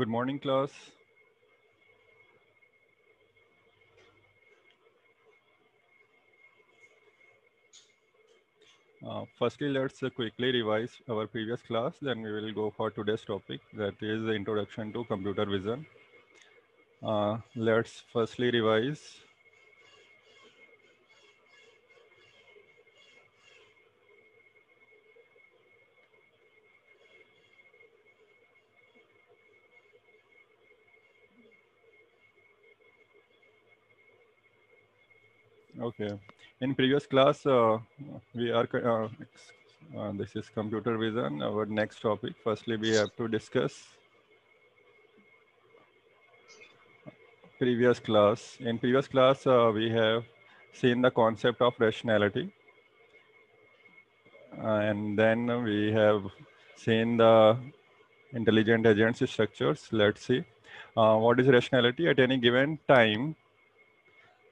Good morning, class. Uh, firstly, let's uh, quickly revise our previous class, then we will go for today's topic, that is the introduction to computer vision. Uh, let's firstly revise Okay. In previous class, uh, we are, uh, uh, this is computer vision, our next topic. Firstly, we have to discuss previous class. In previous class, uh, we have seen the concept of rationality. Uh, and then we have seen the intelligent agency structures. Let's see. Uh, what is rationality at any given time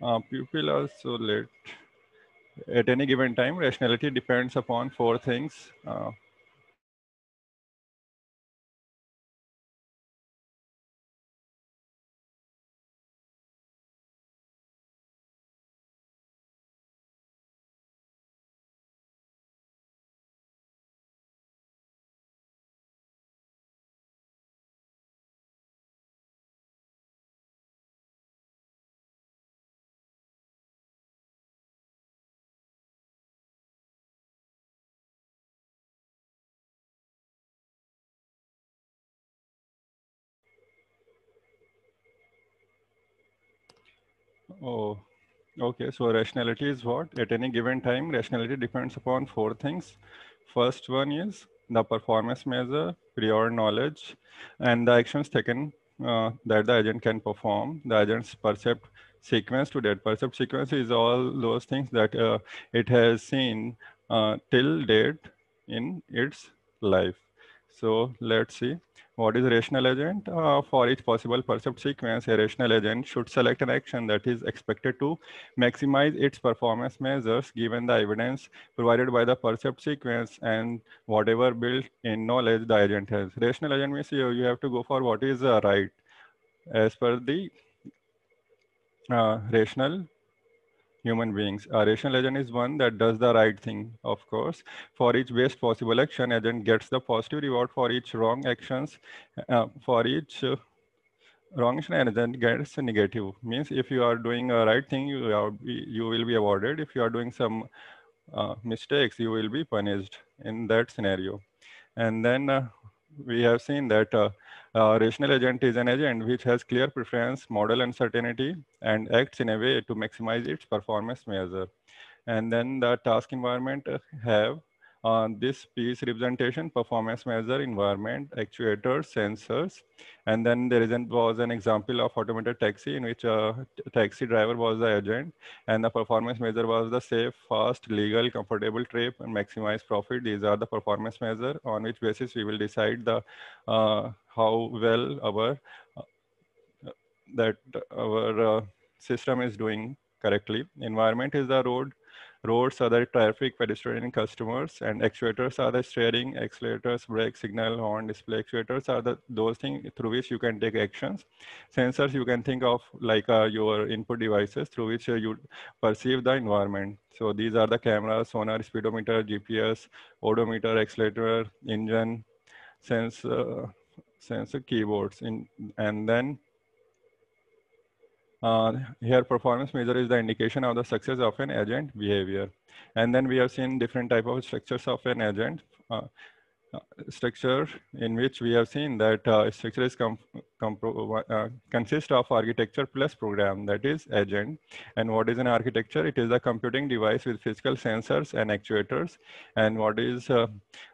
uh, pupil also let at any given time rationality depends upon four things uh, Oh, okay. So rationality is what? At any given time, rationality depends upon four things. First one is the performance measure, prior knowledge, and the actions taken uh, that the agent can perform. The agent's percept sequence to date. Percept sequence is all those things that uh, it has seen uh, till date in its life. So let's see what is rational agent uh, for each possible percept sequence. A rational agent should select an action that is expected to maximize its performance measures given the evidence provided by the percept sequence and whatever built in knowledge the agent has. Rational agent means you, you have to go for what is uh, right as per the uh, rational human beings. A rational agent is one that does the right thing, of course. For each best possible action, agent gets the positive reward for each wrong actions, uh, for each uh, wrong action, agent gets a negative. Means if you are doing a right thing, you, are, you will be awarded. If you are doing some uh, mistakes, you will be punished in that scenario. And then uh, we have seen that uh, a rational agent is an agent which has clear preference, model uncertainty, and acts in a way to maximize its performance measure. And then the task environment uh, have on this piece representation, performance measure, environment, actuators, sensors. And then there is an, was an example of automated taxi in which a taxi driver was the agent and the performance measure was the safe, fast, legal, comfortable trip and maximize profit. These are the performance measure on which basis we will decide the uh, how well our uh, that our uh, system is doing correctly. Environment is the road roads are the traffic, pedestrian, customers, and actuators are the steering, accelerators, brake, signal, horn, display. Actuators are the those things through which you can take actions. Sensors you can think of like uh, your input devices through which uh, you perceive the environment. So these are the cameras, sonar, speedometer, GPS, odometer, accelerator, engine, sensor, uh, sensor keyboards, in, and then uh, here performance measure is the indication of the success of an agent behavior. And then we have seen different type of structures of an agent. Uh, structure in which we have seen that uh, structure is com, com uh, uh consists of architecture plus program that is agent and what is an architecture it is a computing device with physical sensors and actuators and what is uh,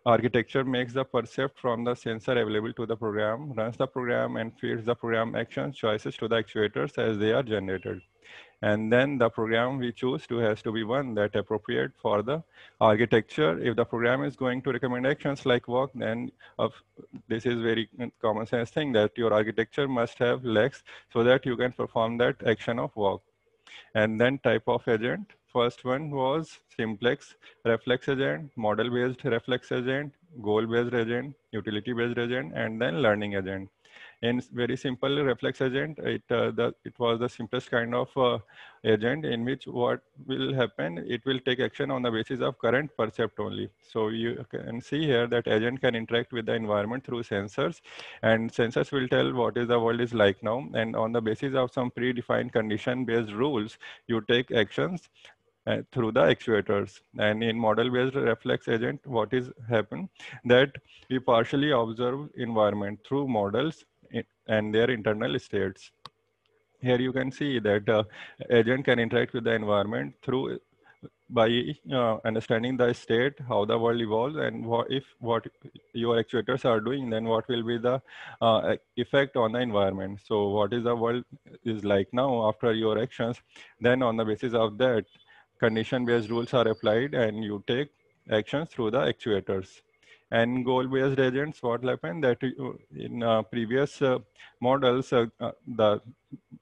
architecture makes the percept from the sensor available to the program runs the program and feeds the program actions choices to the actuators as they are generated and then the program we choose to has to be one that appropriate for the architecture. If the program is going to recommend actions like walk, then of, this is very common sense thing that your architecture must have legs so that you can perform that action of walk. And then type of agent. First one was simplex, reflex agent, model-based reflex agent, goal-based agent, utility-based agent, and then learning agent in very simple reflex agent, it, uh, the, it was the simplest kind of uh, agent in which what will happen, it will take action on the basis of current percept only. So you can see here that agent can interact with the environment through sensors and sensors will tell what is the world is like now. And on the basis of some predefined condition based rules, you take actions uh, through the actuators. And in model-based reflex agent, what is happen that we partially observe environment through models and their internal states. Here you can see that uh, agent can interact with the environment through by uh, understanding the state, how the world evolves, and what, if what your actuators are doing, then what will be the uh, effect on the environment. So what is the world is like now after your actions, then on the basis of that, condition-based rules are applied and you take actions through the actuators and goal-based agents, what happened that uh, in uh, previous uh, models, uh, uh, the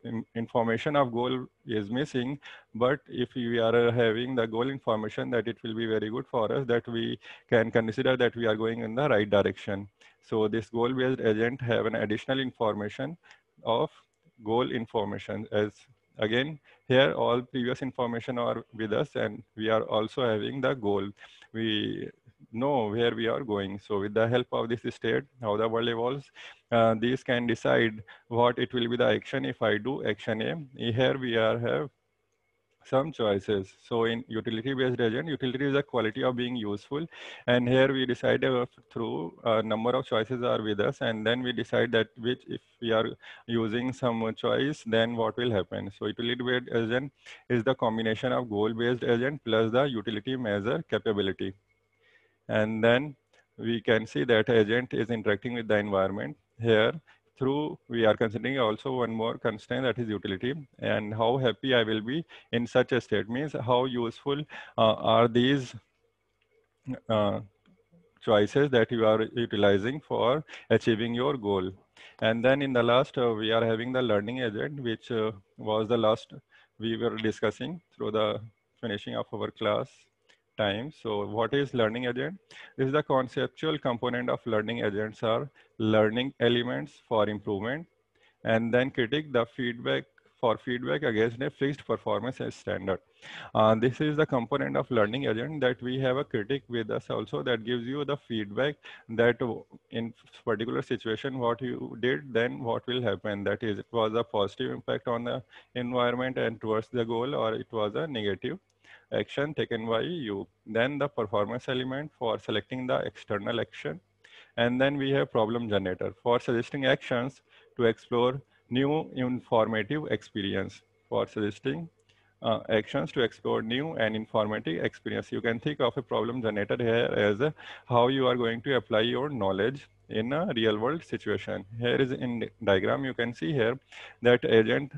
in information of goal is missing, but if we are uh, having the goal information that it will be very good for us that we can consider that we are going in the right direction. So this goal-based agent have an additional information of goal information as again here all previous information are with us and we are also having the goal we know where we are going. So with the help of this state, how the world evolves, uh, these can decide what it will be the action if I do action A. Here we are have some choices. So in utility-based agent, utility is a quality of being useful. And here we decide uh, through a uh, number of choices are with us. And then we decide that which if we are using some choice, then what will happen. So utility-based agent is the combination of goal-based agent plus the utility measure capability. And then we can see that agent is interacting with the environment here through we are considering also one more constraint that is utility and how happy I will be in such a state means how useful uh, are these uh, choices that you are utilizing for achieving your goal. And then in the last, uh, we are having the learning agent, which uh, was the last we were discussing through the finishing of our class time. So what is learning agent? This is the conceptual component of learning agents are learning elements for improvement and then critique the feedback for feedback against a fixed performance standard. Uh, this is the component of learning agent that we have a critic with us also that gives you the feedback that in particular situation what you did then what will happen that is it was a positive impact on the environment and towards the goal or it was a negative action taken by you. Then the performance element for selecting the external action. And then we have problem generator for suggesting actions to explore new informative experience for suggesting uh, actions to explore new and informative experience. You can think of a problem generator here as a, how you are going to apply your knowledge in a real world situation. Here is in diagram, you can see here that agent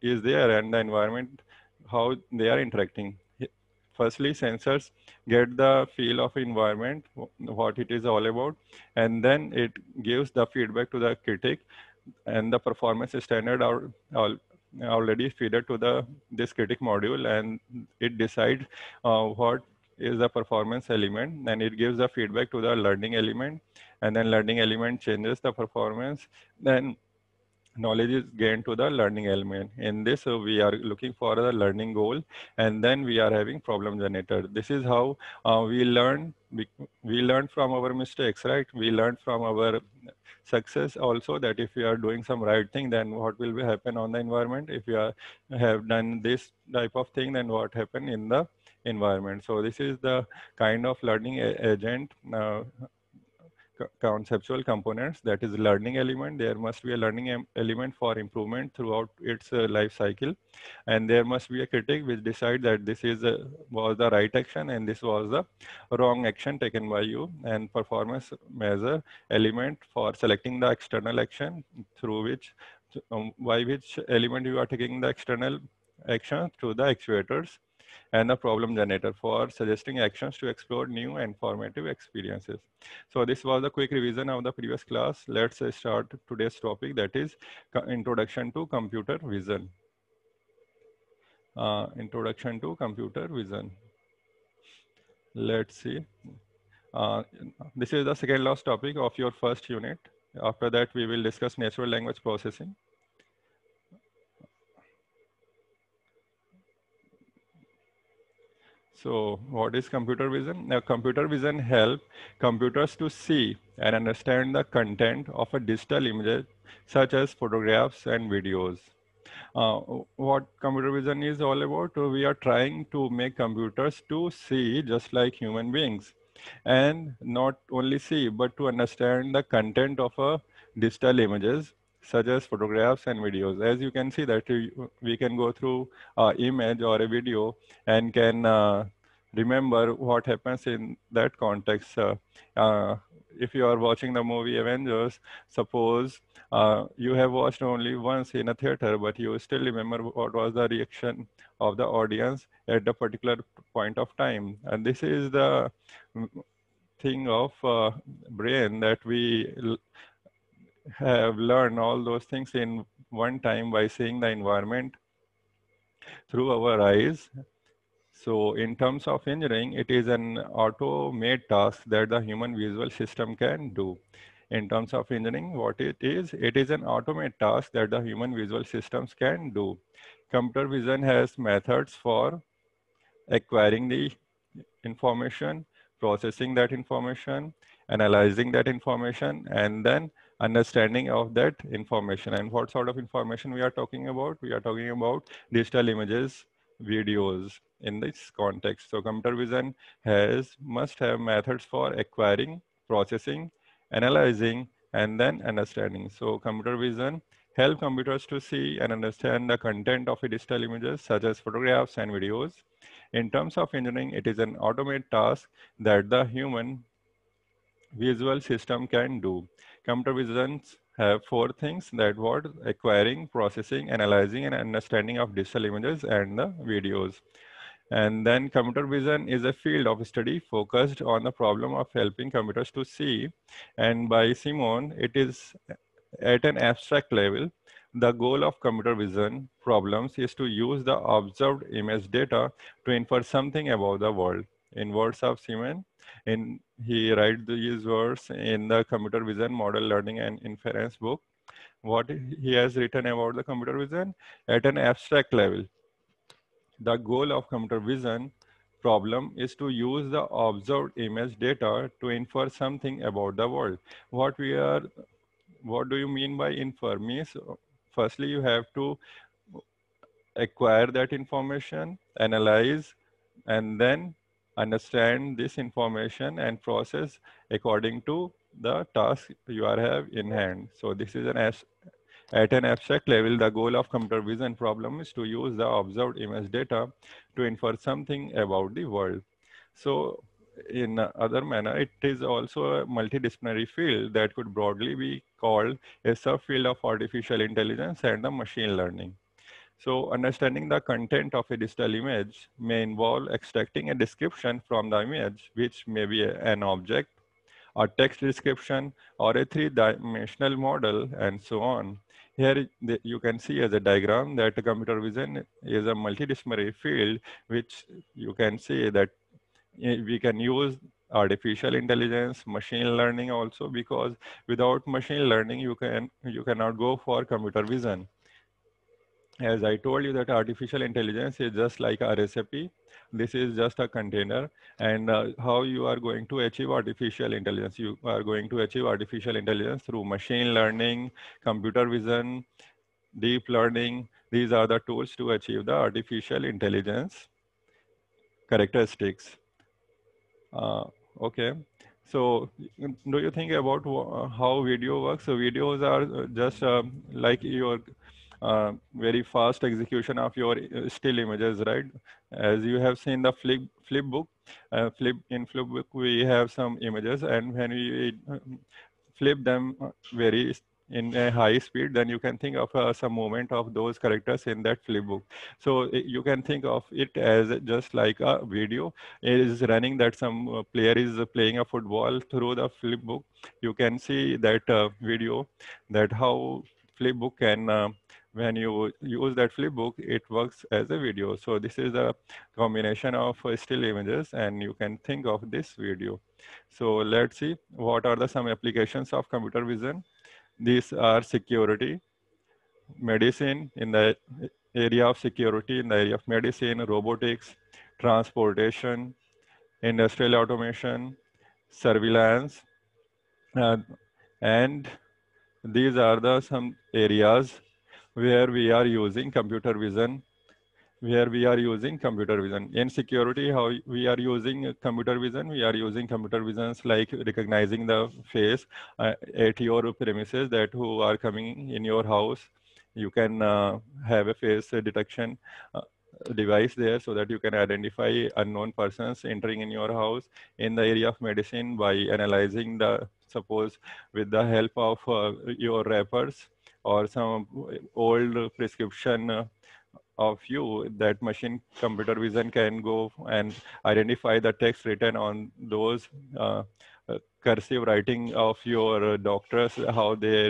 is there and the environment, how they are interacting firstly sensors get the feel of environment what it is all about and then it gives the feedback to the critic and the performance standard are, already fed to the this critic module and it decides uh, what is the performance element and it gives the feedback to the learning element and then learning element changes the performance then knowledge is gained to the learning element. In this, uh, we are looking for the learning goal, and then we are having problem generator. This is how uh, we learn. We, we learn from our mistakes, right? We learn from our success also that if you are doing some right thing then what will be happen on the environment if you are, have done this type of thing then what happen in the environment so this is the kind of learning agent uh, conceptual components that is learning element there must be a learning element for improvement throughout its uh, life cycle and there must be a critic which decide that this is a, uh, was the right action and this was the wrong action taken by you and performance measure element for selecting the external action through which um, by which element you are taking the external action through the actuators and the problem generator for suggesting actions to explore new and formative experiences. So this was a quick revision of the previous class. Let's start today's topic that is introduction to computer vision. Uh, introduction to computer vision. Let's see. Uh, this is the second last topic of your first unit. After that, we will discuss natural language processing. So what is computer vision? Now, computer vision help computers to see and understand the content of a digital image, such as photographs and videos. Uh, what computer vision is all about, we are trying to make computers to see just like human beings and not only see, but to understand the content of a digital images suggest photographs and videos. As you can see that we can go through an uh, image or a video and can uh, remember what happens in that context. Uh, uh, if you are watching the movie Avengers, suppose uh, you have watched only once in a theater, but you still remember what was the reaction of the audience at the particular point of time. And this is the mm, thing of uh, brain that we have learned all those things in one time by seeing the environment through our eyes. So in terms of engineering, it is an auto-made task that the human visual system can do. In terms of engineering, what it is, it is an automated task that the human visual systems can do. Computer vision has methods for acquiring the information, processing that information, analyzing that information, and then understanding of that information. And what sort of information we are talking about? We are talking about digital images, videos in this context. So computer vision has must have methods for acquiring, processing, analyzing, and then understanding. So computer vision help computers to see and understand the content of digital images such as photographs and videos. In terms of engineering, it is an automated task that the human visual system can do computer visions have four things that was acquiring, processing, analyzing, and understanding of digital images and the videos. And then computer vision is a field of study focused on the problem of helping computers to see. And by Simon, it is at an abstract level. The goal of computer vision problems is to use the observed image data to infer something about the world. In words of Simon, in he writes these words in the computer vision model learning and inference book what he has written about the computer vision at an abstract level the goal of computer vision problem is to use the observed image data to infer something about the world what we are what do you mean by infer means firstly you have to acquire that information analyze and then understand this information and process according to the task you are have in hand. So this is an as at an abstract level, the goal of computer vision problem is to use the observed image data to infer something about the world. So in other manner, it is also a multidisciplinary field that could broadly be called a subfield of artificial intelligence and the machine learning. So understanding the content of a digital image may involve extracting a description from the image, which may be an object, a text description, or a three-dimensional model, and so on. Here you can see as a diagram that computer vision is a multidisciplinary field, which you can see that eh, we can use artificial intelligence machine learning also because without machine learning you can you cannot go for computer vision as I told you that artificial intelligence is just like a recipe. This is just a container and uh, how you are going to achieve artificial intelligence. You are going to achieve artificial intelligence through machine learning, computer vision, deep learning. These are the tools to achieve the artificial intelligence characteristics. Uh, okay. So do you think about how video works? So videos are just uh, like your uh, very fast execution of your uh, still images, right? As you have seen the flip, flip book, uh, flip in flip book, we have some images and when we uh, flip them uh, very in a high speed, then you can think of uh, some movement of those characters in that flip book. So you can think of it as just like a video it is running that some player is playing a football through the flip book. You can see that uh, video that how flip book can when you use that flipbook it works as a video so this is a combination of still images and you can think of this video so let's see what are the some applications of computer vision these are security medicine in the area of security in the area of medicine robotics transportation industrial automation surveillance uh, and these are the some areas where we are using computer vision where we are using computer vision in security how we are using computer vision we are using computer visions like recognizing the face uh, at your premises that who are coming in your house you can uh, have a face detection uh, device there so that you can identify unknown persons entering in your house in the area of medicine by analyzing the suppose with the help of uh, your wrappers or some uh, old prescription of you that machine computer vision can go and identify the text written on those uh, uh cursive writing of your doctors how they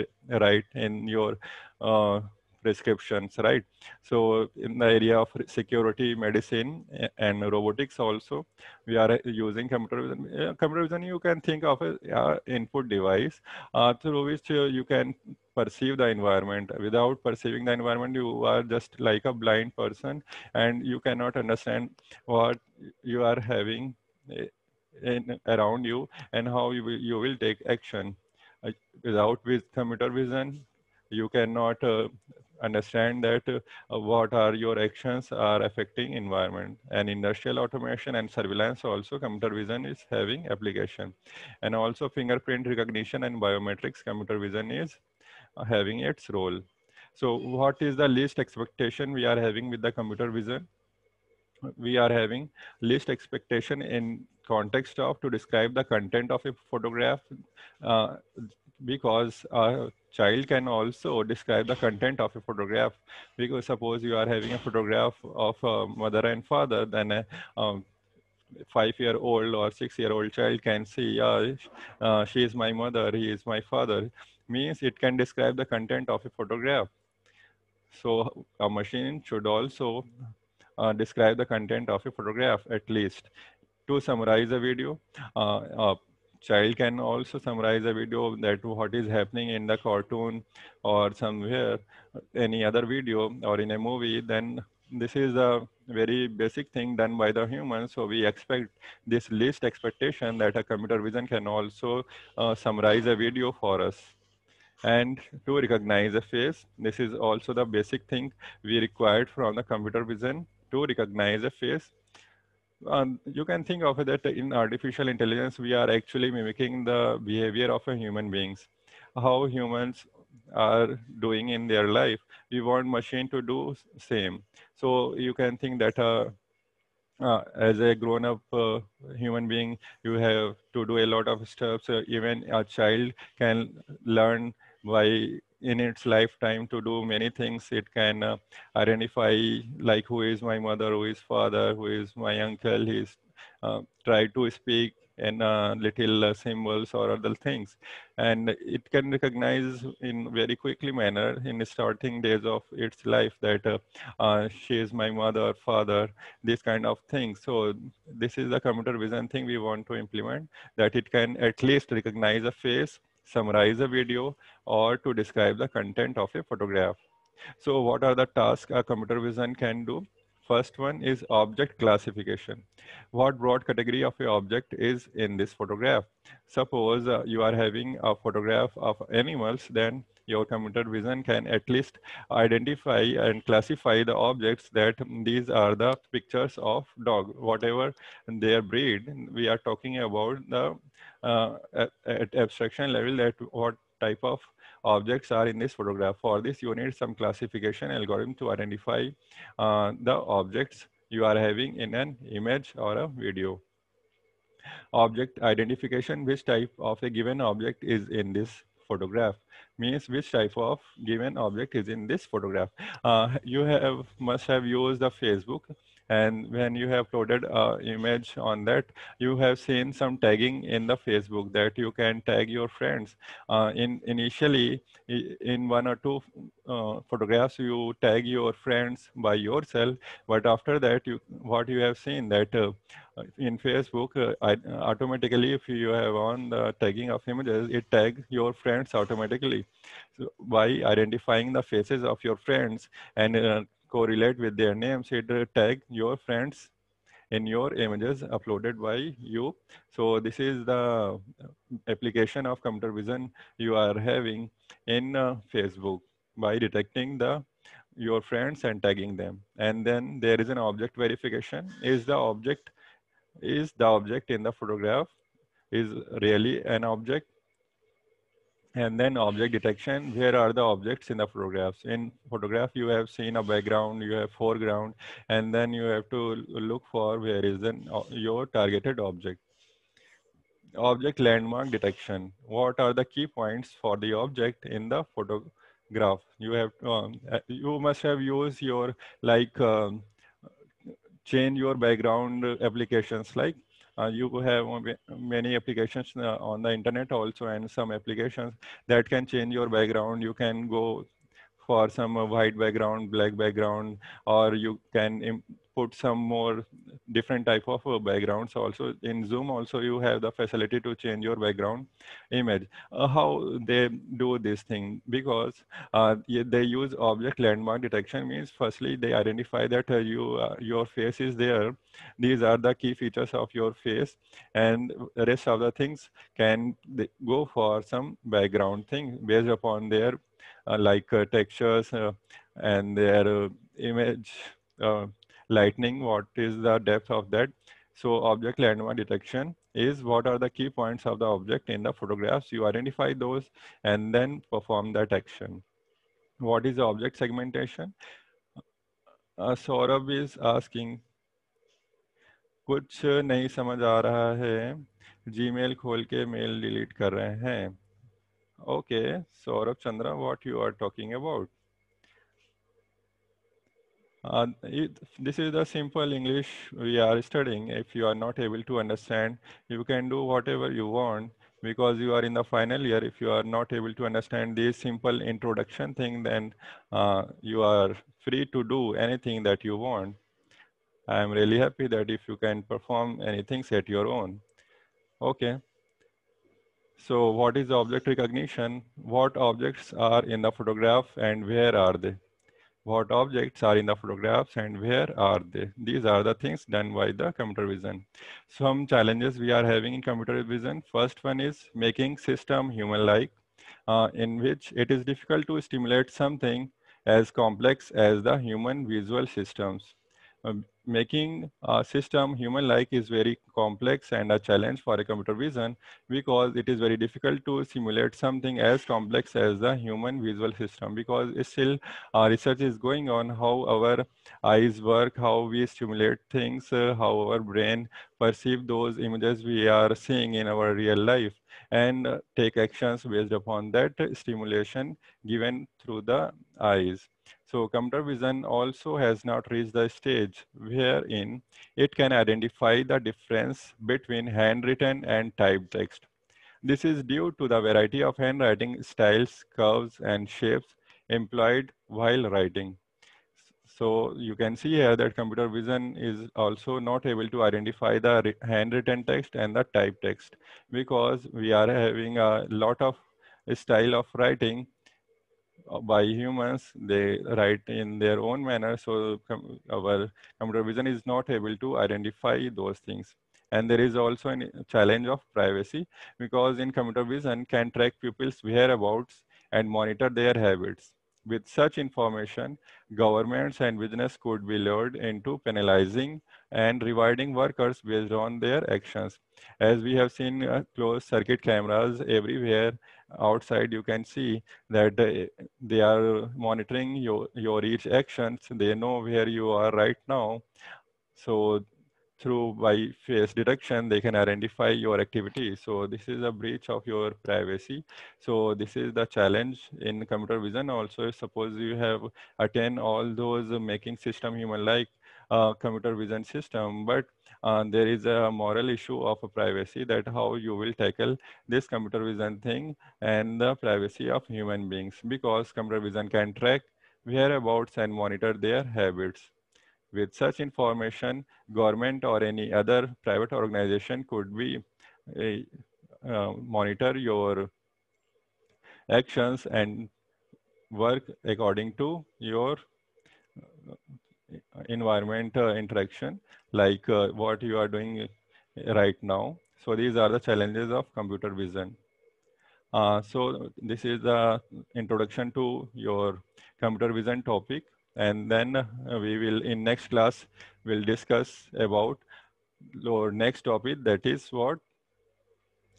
write in your uh, prescriptions, right? So in the area of security, medicine, and robotics also, we are uh, using computer vision. Computer vision, you can think of an input device uh, through which uh, you can perceive the environment. Without perceiving the environment, you are just like a blind person and you cannot understand what you are having eh, in, around you and how you will, you will take action. Uh, without with computer vision, you cannot uh, understand that uh, what are your actions are affecting environment and industrial automation and surveillance also computer vision is having application and also fingerprint recognition and biometrics computer vision is uh, having its role so what is the least expectation we are having with the computer vision we are having least expectation in context of to describe the content of a photograph uh, because a child can also describe the content of a photograph because suppose you are having a photograph of a mother and father then a um, five year old or six year old child can see uh, uh, she is my mother he is my father means it can describe the content of a photograph so a machine should also uh, describe the content of a photograph at least to summarize a video uh, uh child can also summarize a video that what is happening in the cartoon or somewhere any other video or in a movie then this is a very basic thing done by the human so we expect this least expectation that a computer vision can also uh, summarize a video for us and to recognize a face this is also the basic thing we required from the computer vision to recognize a face um, you can think of that in artificial intelligence, we are actually mimicking the behavior of human beings, how humans are doing in their life. We want machine to do same. So you can think that uh, uh, as a grown-up uh, human being, you have to do a lot of steps. Uh, even a child can learn by in its lifetime to do many things. It can uh, identify like who is my mother, who is father, who is my uncle. He's uh, try to speak in uh, little uh, symbols or other things, and it can recognize in very quickly manner in the starting days of its life that uh, uh, she is my mother, father, this kind of thing. So this is the computer vision thing we want to implement that it can at least recognize a face summarize a video, or to describe the content of a photograph. So what are the tasks a computer vision can do? First one is object classification. What broad category of your object is in this photograph? Suppose uh, you are having a photograph of animals, then your computer vision can at least identify and classify the objects that these are the pictures of dog, whatever their breed. We are talking about the uh, at, at abstraction level that what type of objects are in this photograph. For this, you need some classification algorithm to identify uh, the objects you are having in an image or a video. Object identification, which type of a given object is in this photograph means which type of given object is in this photograph. Uh, you have must have used the Facebook and when you have uploaded a image on that, you have seen some tagging in the Facebook that you can tag your friends. Uh, in initially, in one or two uh, photographs, you tag your friends by yourself. But after that, you what you have seen that uh, in Facebook, uh, I, automatically if you have on the tagging of images, it tags your friends automatically so by identifying the faces of your friends and uh, correlate with their name. So it tag your friends in your images uploaded by you. So this is the application of computer vision you are having in uh, Facebook by detecting the your friends and tagging them. And then there is an object verification. Is the object is the object in the photograph is really an object and then object detection where are the objects in the photographs in photograph you have seen a background you have foreground and then you have to look for where is then uh, your targeted object object landmark detection what are the key points for the object in the photograph you have um, uh, you must have used your like um, change your background applications like uh, you have many applications uh, on the internet also and some applications that can change your background. You can go for some white background, black background, or you can put some more different type of uh, backgrounds also in zoom also you have the facility to change your background image uh, how they do this thing because uh, they use object landmark detection means firstly they identify that uh, you uh, your face is there these are the key features of your face and rest of the things can go for some background thing based upon their uh, like textures and their image uh, lightning, what is the depth of that. So object landmark detection is what are the key points of the object in the photographs. You identify those and then perform that action. What is the object segmentation? Uh, Saurabh is asking, कुछ नहीं समझ आ रहा है Gmail खोल के mail delete कर रहे हैं okay Saurabh Chandra what you are talking about uh, it, this is the simple English we are studying. If you are not able to understand, you can do whatever you want because you are in the final year. If you are not able to understand this simple introduction thing, then uh, you are free to do anything that you want. I am really happy that if you can perform anything set your own. Okay. So what is object recognition? What objects are in the photograph and where are they? what objects are in the photographs and where are they. These are the things done by the computer vision. Some challenges we are having in computer vision. First one is making system human-like, uh, in which it is difficult to stimulate something as complex as the human visual systems. Uh, making a system human-like is very complex and a challenge for a computer vision because it is very difficult to simulate something as complex as the human visual system because still uh, research is going on how our eyes work, how we stimulate things, uh, how our brain perceive those images we are seeing in our real life and uh, take actions based upon that stimulation given through the eyes. So computer vision also has not reached the stage wherein it can identify the difference between handwritten and typed text. This is due to the variety of handwriting styles, curves, and shapes employed while writing. So you can see here that computer vision is also not able to identify the handwritten text and the typed text because we are having a lot of style of writing uh, by humans. They write in their own manner. So com our computer vision is not able to identify those things. And there is also a challenge of privacy because in computer vision can track people's whereabouts and monitor their habits. With such information, governments and business could be lured into penalizing and rewarding workers based on their actions. As we have seen uh, closed circuit cameras everywhere outside, you can see that they, uh, they are monitoring your, your each actions. They know where you are right now. So through by face detection they can identify your activity so this is a breach of your privacy so this is the challenge in computer vision also suppose you have attained all those making system human like uh, computer vision system but uh, there is a moral issue of privacy that how you will tackle this computer vision thing and the privacy of human beings because computer vision can track whereabouts and monitor their habits with such information, government or any other private organization could be a, eh, uh, monitor your actions and work according to your uh, environment uh, interaction, like uh, what you are doing right now. So these are the challenges of computer vision. Uh, so this is the introduction to your computer vision topic and then uh, we will in next class will discuss about your next topic that is what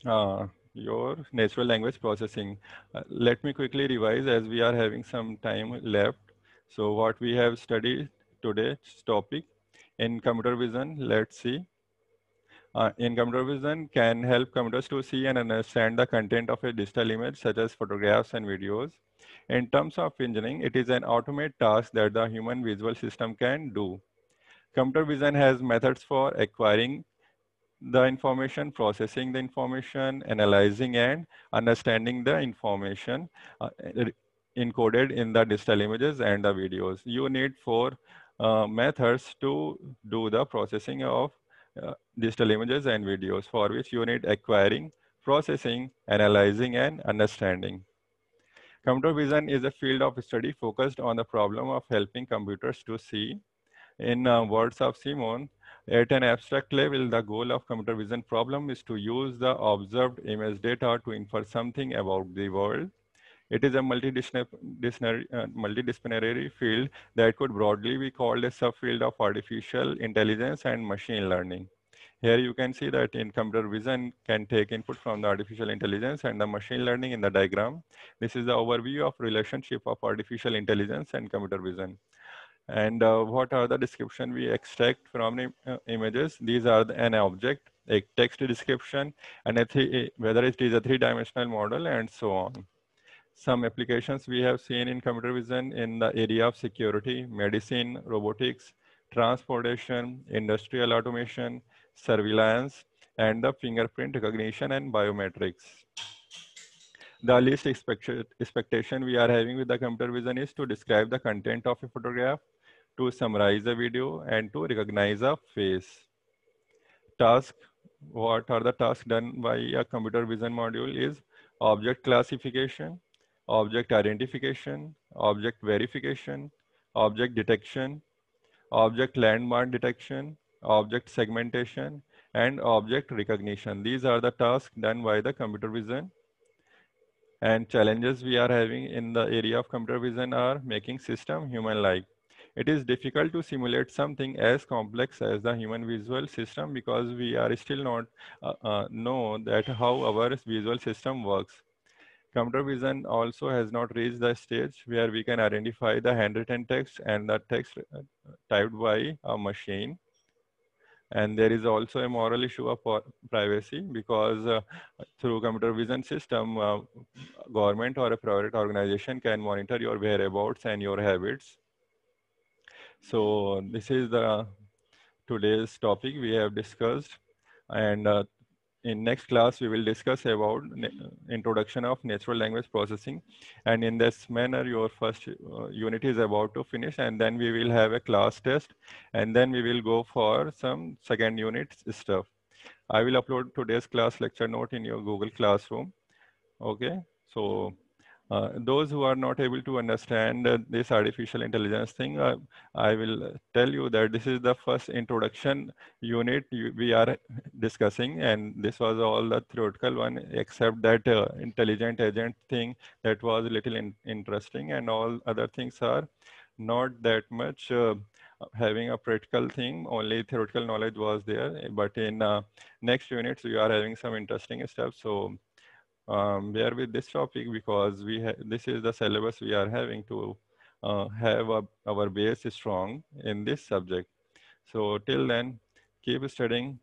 uh, your natural language processing uh, let me quickly revise as we are having some time left so what we have studied today's topic in computer vision let's see uh, in computer vision can help computers to see and understand the content of a digital image such as photographs and videos. In terms of engineering, it is an automated task that the human visual system can do. Computer vision has methods for acquiring the information, processing the information, analyzing and understanding the information uh, encoded in the digital images and the videos. You need four uh, methods to do the processing of uh, digital images and videos for which you need acquiring, processing, analyzing, and understanding. Computer vision is a field of study focused on the problem of helping computers to see. In uh, words of Simon, at an abstract level, the goal of computer vision problem is to use the observed image data to infer something about the world it is a multidisciplinary, uh, multidisciplinary field that could broadly be called a subfield of artificial intelligence and machine learning. Here you can see that in computer vision can take input from the artificial intelligence and the machine learning in the diagram. This is the overview of relationship of artificial intelligence and computer vision. And uh, what are the description we extract from Im uh, images? These are the, an object, a text description, and a three, whether it is a three-dimensional model and so on some applications we have seen in computer vision in the area of security, medicine, robotics, transportation, industrial automation, surveillance, and the fingerprint recognition and biometrics. The least expectation we are having with the computer vision is to describe the content of a photograph, to summarize a video, and to recognize a face. Task, what are the tasks done by a computer vision module is object classification, object identification, object verification, object detection, object landmark detection, object segmentation, and object recognition. These are the tasks done by the computer vision. And challenges we are having in the area of computer vision are making system human-like. It is difficult to simulate something as complex as the human visual system because we are still not uh, uh, know that how our visual system works. Computer vision also has not reached the stage where we can identify the handwritten text and the text uh, typed by a machine. And there is also a moral issue of privacy because uh, through computer vision system, uh, government or a private organization can monitor your whereabouts and your habits. So this is the today's topic we have discussed. And uh, in next class, we will discuss about uh, introduction of natural language processing. And in this manner, your first uh, unit is about to finish and then we will have a class test and then we will go for some second unit stuff. I will upload today's class lecture note in your Google Classroom. Okay, so uh, those who are not able to understand uh, this artificial intelligence thing, uh, I will tell you that this is the first introduction unit we are discussing, and this was all the theoretical one, except that uh, intelligent agent thing that was a little in interesting, and all other things are not that much. Uh, having a practical thing, only theoretical knowledge was there, but in uh, next units, we are having some interesting stuff. So um, bear with this topic because we this is the syllabus we are having to uh, have a, our base strong in this subject. So till then, keep studying.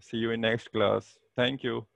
See you in next class. Thank you.